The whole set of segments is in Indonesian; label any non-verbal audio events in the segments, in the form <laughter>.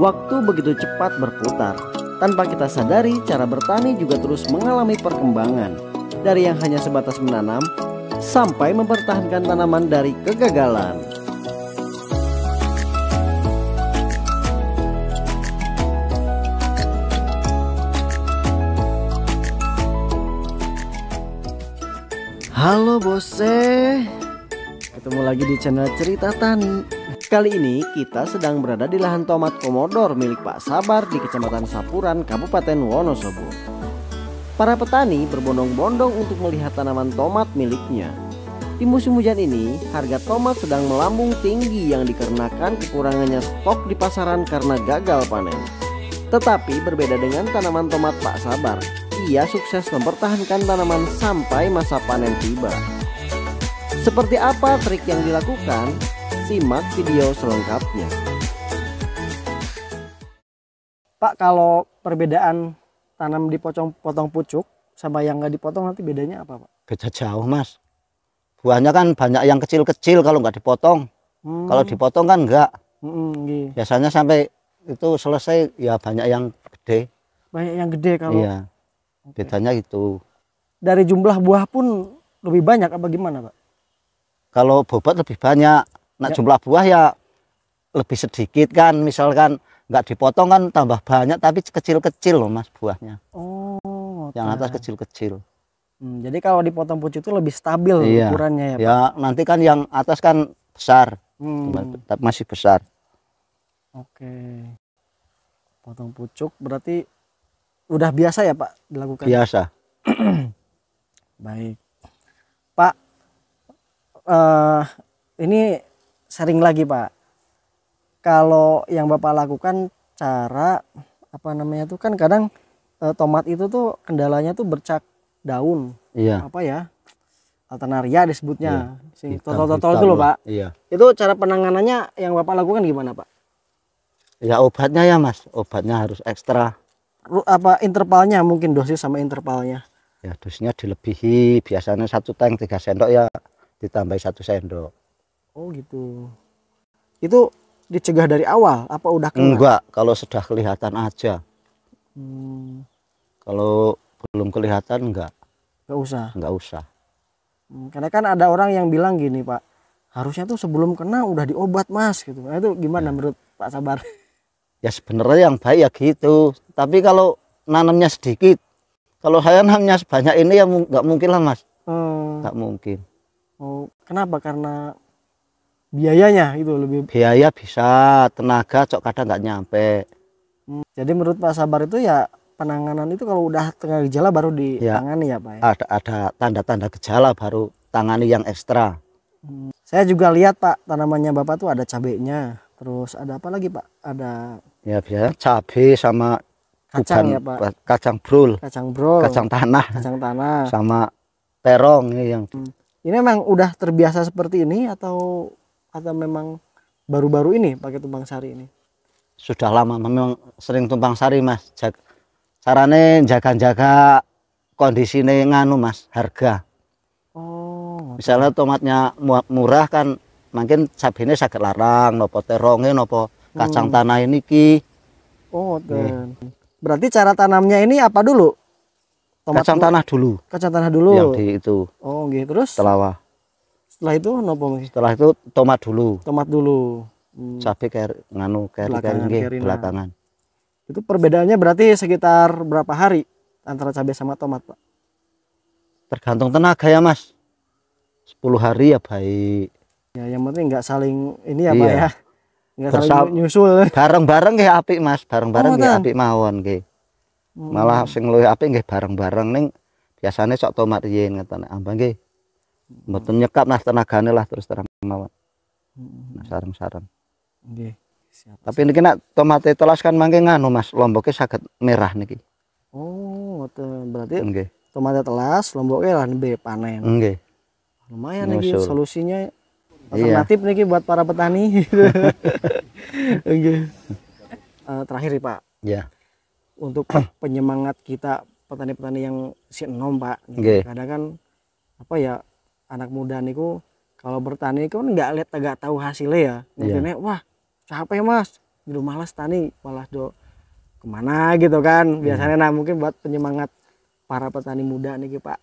Waktu begitu cepat berputar. Tanpa kita sadari, cara bertani juga terus mengalami perkembangan. Dari yang hanya sebatas menanam, sampai mempertahankan tanaman dari kegagalan. Halo Bose, ketemu lagi di channel Cerita Tani kali ini kita sedang berada di lahan tomat komodor milik Pak Sabar di Kecamatan Sapuran, Kabupaten Wonosobo. Para petani berbondong-bondong untuk melihat tanaman tomat miliknya. Di musim hujan ini, harga tomat sedang melambung tinggi yang dikarenakan kekurangannya stok di pasaran karena gagal panen. Tetapi berbeda dengan tanaman tomat Pak Sabar, ia sukses mempertahankan tanaman sampai masa panen tiba. Seperti apa trik yang dilakukan? Simak video selengkapnya. Pak, kalau perbedaan tanam dipotong potong pucuk sama yang nggak dipotong nanti bedanya apa, Pak? Beda jauh, Mas. Buahnya kan banyak yang kecil-kecil kalau nggak dipotong. Hmm. Kalau dipotong kan nggak. Hmm, gitu. Biasanya sampai itu selesai ya banyak yang gede. Banyak yang gede kalau. Iya. Okay. Bedanya itu. Dari jumlah buah pun lebih banyak apa gimana, Pak? Kalau bobot lebih banyak. Nah, ya. jumlah buah ya lebih sedikit kan, misalkan nggak dipotong kan tambah banyak tapi kecil-kecil loh Mas buahnya. Oh. Yang atas kecil-kecil. Hmm, jadi kalau dipotong pucuk itu lebih stabil iya. ukurannya ya, Pak. Ya, nanti kan yang atas kan besar. Hmm. Masih besar. Oke. Potong pucuk berarti udah biasa ya, Pak, dilakukan? Biasa. <clears throat> Baik. Pak, uh, ini sering lagi Pak. Kalau yang Bapak lakukan cara apa namanya tuh kan kadang e, tomat itu tuh kendalanya tuh bercak daun. Iya. Apa ya? Alternaria disebutnya. Iya. Sing total itu loh, Pak. Iya. Itu cara penanganannya yang Bapak lakukan gimana, Pak? Ya obatnya ya, Mas. Obatnya harus ekstra. Apa intervalnya mungkin dosis sama intervalnya? Ya dosisnya dilebihi. Biasanya satu tank tiga sendok ya ditambah satu sendok Oh gitu. Itu dicegah dari awal apa udah kena? Enggak, kalau sudah kelihatan aja. Hmm. Kalau belum kelihatan enggak. Enggak usah. Enggak usah. Hmm, karena kan ada orang yang bilang gini, Pak. Harusnya tuh sebelum kena udah diobat, Mas gitu. Nah, itu gimana ya. menurut Pak Sabar? Ya sebenarnya yang baik ya gitu. Tapi kalau nanamnya sedikit, kalau saya nanamnya sebanyak ini ya nggak mungkin lah, Mas. Hmm. mungkin. Oh, kenapa? Karena biayanya itu lebih biaya bisa tenaga cok kadang nggak nyampe hmm, jadi menurut Pak Sabar itu ya penanganan itu kalau udah tengah gejala baru ya. ditangani ya, ya Pak ya? ada ada tanda-tanda gejala baru tangani yang ekstra hmm, saya juga lihat Pak tanamannya Bapak tuh ada cabenya terus ada apa lagi Pak ada ya biasa cabe sama kacang ya Pak kacang brul kacang brul kacang tanah kacang tanah sama terong yang hmm. ini memang udah terbiasa seperti ini atau atau memang baru-baru ini pakai tumpang sari ini? Sudah lama memang sering tumpang sari mas. Jag jaga-jaga kondisi nganu mas harga. Oh. Misalnya tomatnya murah kan mungkin sabine sakit larang nopo terongnya nopo kacang hmm. tanah ini ki. Oh, dan. Berarti cara tanamnya ini apa dulu? Tomat kacang tanah dulu. Kacang tanah dulu. Yang di itu. Oh, gitu. Terus? Telawah setelah itu nopo setelah itu tomat dulu tomat dulu hmm. cabe kayak nganu kayak belakangan, belakangan itu perbedaannya berarti sekitar berapa hari antara cabe sama tomat pak tergantung tenaga ya mas 10 hari ya baik ya yang penting nggak saling ini ya iya. ya nggak saling nyusul <laughs> bareng-bareng kayak api mas bareng-bareng kayak -bareng oh, api mawon kayak hmm. malah sing luwih apik nggih bareng-bareng ning biasane sok tomat riyen ngeten ambang nggih mboten nyekap nah tenagane lah terus terang mawon hmm. nah sarang-sarang nggih Siap. tapi niki nak tomate telas kan mangke nganu Mas lomboke saged merah niki oh ngoten berarti nggih tomate telas lomboke lah be panen nggih lumayan niki solusinya iya. alternatif iya. niki buat para petani <laughs> nggih uh, terakhir nih, Pak ya untuk penyemangat kita petani-petani yang si enom Pak kadang kan apa ya anak muda niku kalau bertani kan nggak lihat nggak tahu hasilnya ya iya. mungkinnya yeah. wah capek mas di rumah tani malah do kemana gitu kan iya. biasanya yeah. nah mungkin buat penyemangat para petani muda nih pak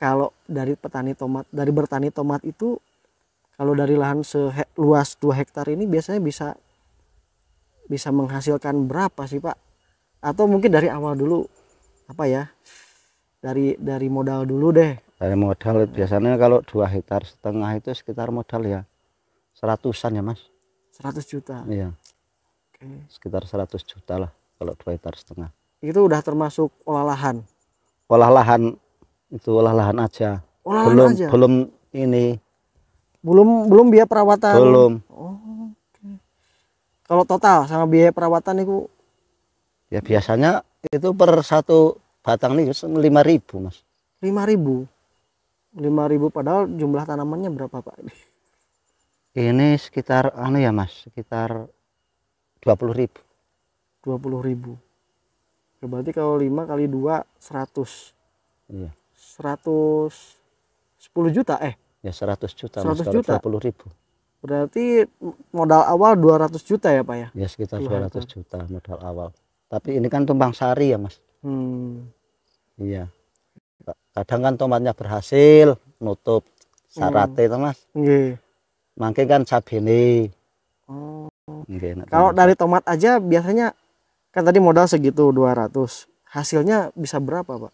kalau dari petani tomat dari bertani tomat itu kalau dari lahan seluas 2 hektar ini biasanya bisa bisa menghasilkan berapa sih pak atau mungkin dari awal dulu apa ya dari dari modal dulu deh dari modal biasanya kalau dua hektar setengah itu sekitar modal ya seratusan ya mas seratus juta iya okay. sekitar seratus juta lah kalau dua hektar setengah itu udah termasuk olah lahan olah lahan itu olah lahan aja olah belum aja? belum ini belum belum biaya perawatan belum oh, kalau total sama biaya perawatan itu ya biasanya itu per satu batang nih lima ribu mas lima ribu lima ribu padahal jumlah tanamannya berapa Pak? Ini ini sekitar anu ya Mas, sekitar dua dua puluh ribu puluh ya, ribu Berarti kalau lima kali dua seratus Iya. 100 10 juta eh ya 100 juta seratus mas, juta puluh ribu berarti modal awal dua ratus juta ya pak ya ya sekitar dua 200 juta modal awal tapi ini kan tumpang sari ya mas hmm. iya kadang kan tomatnya berhasil nutup sarate hmm. itu mas mungkin kan cabai oh. ini, kalau dari tomat aja biasanya kan tadi modal segitu 200 hasilnya bisa berapa pak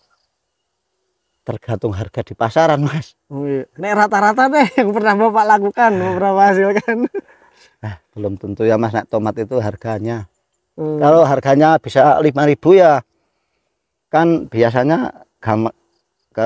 tergantung harga di pasaran mas ini rata-rata deh yang pernah bapak lakukan nah. beberapa hasil kan nah, belum tentu ya mas nak tomat itu harganya hmm. kalau harganya bisa 5000 ya kan biasanya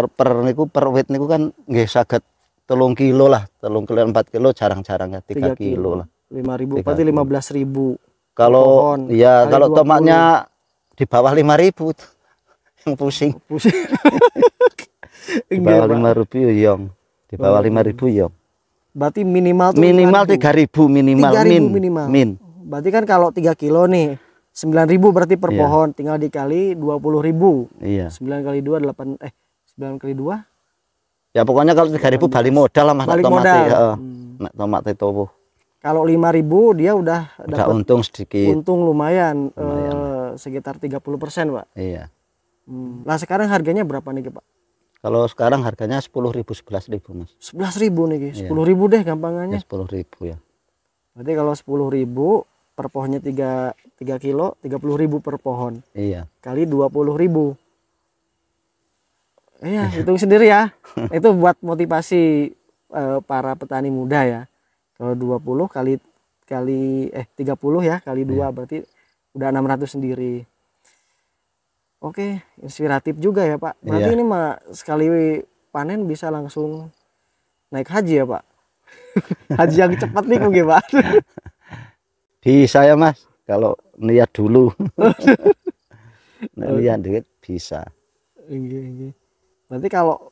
per niku per wit niku kan nggih saged telung kilo lah telung kilo empat kilo jarang-jarang ya tiga kilo, kilo lah lima ribu berarti lima belas ribu kalau pohon, iya, kalau tomatnya di bawah lima ribu <laughs> yang pusing pusing <laughs> di bawah lima ribu yong iya, di bawah oh. lima ribu yong iya, berarti minimal minimal tiga ribu minimal 3 min minimal. min berarti kan kalau tiga kilo nih sembilan ribu berarti per yeah. pohon tinggal dikali dua puluh ribu sembilan yeah. kali dua delapan eh 9 kali dua, ya pokoknya kalau 3000 balik modal lah mas balik modal uh, hmm. tomat itu kalau ribu dia udah udah untung sedikit untung lumayan, lumayan. Eh, tiga sekitar 30 persen pak iya hmm. nah sekarang harganya berapa nih pak kalau sekarang harganya sepuluh ribu, sebelas ribu, mas ribu nih iya. ribu deh gampangannya ya, ribu ya berarti kalau sepuluh ribu per pohonnya tiga tiga kilo tiga puluh ribu per pohon iya kali dua puluh ribu. Iya, iya, hitung sendiri ya. <laughs> Itu buat motivasi eh, para petani muda ya. Kalau 20 kali kali eh 30 ya, kali dua iya. berarti udah 600 sendiri. Oke, inspiratif juga ya, Pak. Berarti iya. ini mah sekali panen bisa langsung naik haji ya, Pak. <laughs> haji yang cepat nih kok Pak. <laughs> bisa ya, Mas. Kalau niat dulu. niat duit bisa. Iya, iya berarti kalau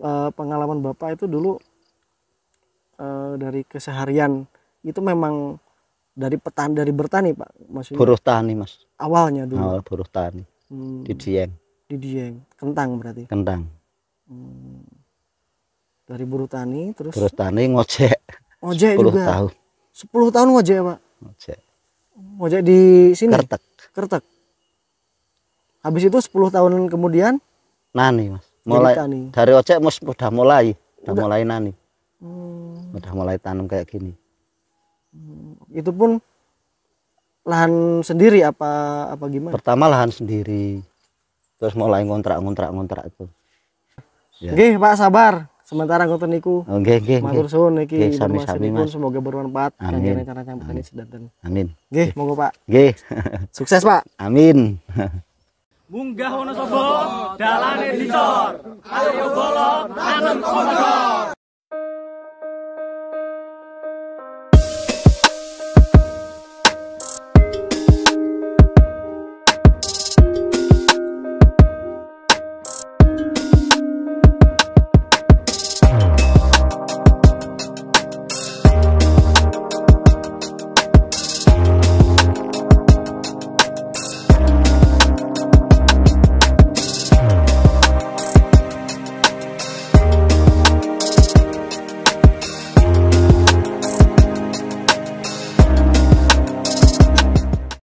e, pengalaman bapak itu dulu e, dari keseharian itu memang dari petani dari bertani pak maksudnya buruh tani mas awalnya dulu awal buruh tani hmm. di Dieng di Dieng kentang berarti kentang hmm. dari buruh tani terus buruh tani ngojek ngojek 10 juga tahun 10 tahun ngojek pak ngojek ngojek di sini kertek kertek habis itu 10 tahun kemudian nani mas mulai nih. dari ojek mus sudah mulai sudah mulai nani hmm. udah mulai tanam kayak gini hmm. itu pun lahan sendiri apa apa gimana pertama lahan sendiri terus mulai ngontrak ngontrak ngontrak itu ya. Oke, Pak sabar sementara ngoten niku Oke oh, oke. matur suwun niki semoga bermanfaat Amin. rencana-rencana petani amin Oke, monggo Pak nggih sukses Pak amin <laughs> munggah wonosobo dalane dicor ayo bolot nanem kongkong